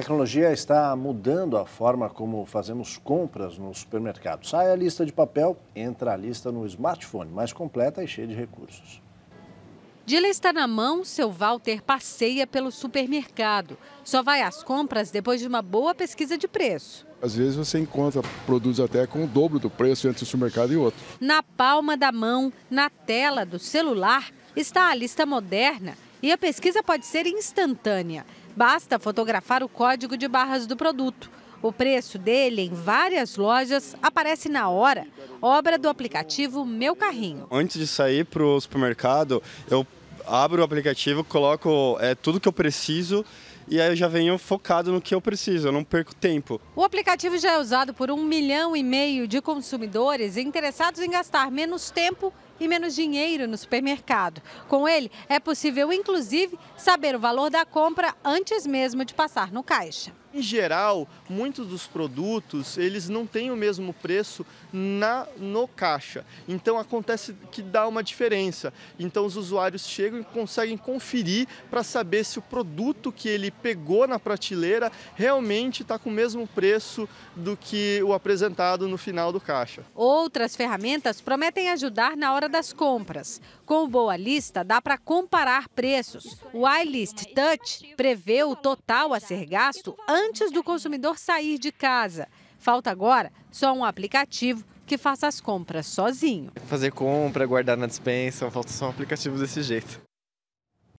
tecnologia está mudando a forma como fazemos compras no supermercado. Sai a lista de papel, entra a lista no smartphone, mais completa e cheia de recursos. De lista na mão, seu Walter passeia pelo supermercado. Só vai às compras depois de uma boa pesquisa de preço. Às vezes você encontra produtos até com o dobro do preço entre um supermercado e outro. Na palma da mão, na tela do celular, está a lista moderna e a pesquisa pode ser instantânea. Basta fotografar o código de barras do produto. O preço dele em várias lojas aparece na hora, obra do aplicativo Meu Carrinho. Antes de sair para o supermercado, eu abro o aplicativo, coloco é, tudo que eu preciso e aí eu já venho focado no que eu preciso, eu não perco tempo. O aplicativo já é usado por um milhão e meio de consumidores interessados em gastar menos tempo e menos dinheiro no supermercado. Com ele, é possível, inclusive, saber o valor da compra antes mesmo de passar no caixa. Em geral, muitos dos produtos eles não têm o mesmo preço na no caixa. Então acontece que dá uma diferença. Então os usuários chegam e conseguem conferir para saber se o produto que ele pegou na prateleira realmente está com o mesmo preço do que o apresentado no final do caixa. Outras ferramentas prometem ajudar na hora das compras. Com o Boa Lista, dá para comparar preços. O iList Touch prevê o total a ser gasto antes do consumidor sair de casa. Falta agora só um aplicativo que faça as compras sozinho. Fazer compra, guardar na dispensa, falta só um aplicativo desse jeito.